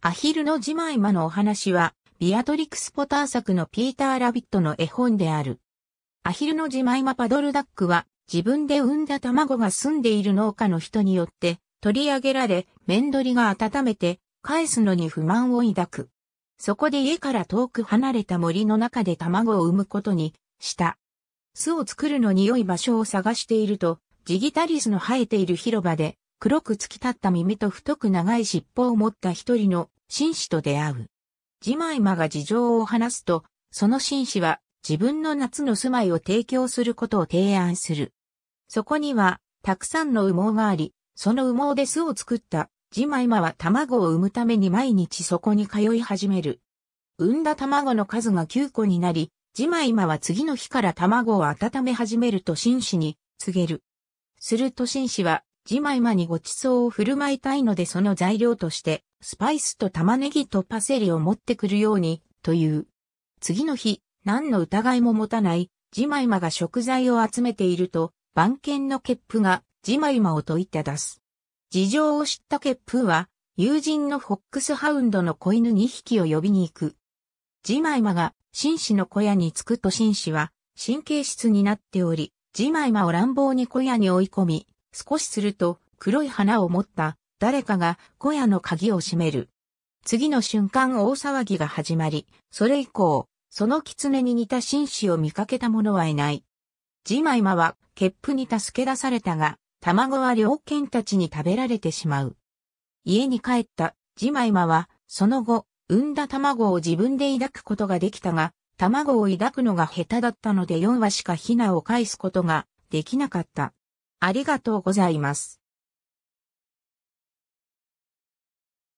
アヒルのジマイマのお話は、ビアトリクス・ポター作のピーター・ラビットの絵本である。アヒルのジマイマパドルダックは、自分で産んだ卵が住んでいる農家の人によって、取り上げられ、面取りが温めて、返すのに不満を抱く。そこで家から遠く離れた森の中で卵を産むことに、した。巣を作るのに良い場所を探していると、ジギタリスの生えている広場で、黒く突き立った耳と太く長い尻尾を持った一人の紳士と出会う。ジマイマが事情を話すと、その紳士は自分の夏の住まいを提供することを提案する。そこには、たくさんの羽毛があり、その羽毛で巣を作ったジマイマは卵を産むために毎日そこに通い始める。産んだ卵の数が9個になり、ジマイマは次の日から卵を温め始めると紳士に告げる。すると紳士はジマイマにご馳走を振る舞いたいのでその材料として、スパイスと玉ねぎとパセリを持ってくるように、という。次の日、何の疑いも持たない、ジマイマが食材を集めていると、番犬のケップが、ジマイマを問いて出す。事情を知ったケップは、友人のフォックスハウンドの子犬2匹を呼びに行く。ジマイマが、紳士の小屋に着くと紳士は、神経質になっており、ジマイマを乱暴に小屋に追い込み、少しすると黒い花を持った誰かが小屋の鍵を閉める。次の瞬間大騒ぎが始まり、それ以降、その狐に似た紳士を見かけた者はいない。ジマイマは、ケップに助け出されたが、卵は猟犬たちに食べられてしまう。家に帰ったジマイマは、その後、産んだ卵を自分で抱くことができたが、卵を抱くのが下手だったので4羽しかヒナを返すことができなかった。ありがとうございます。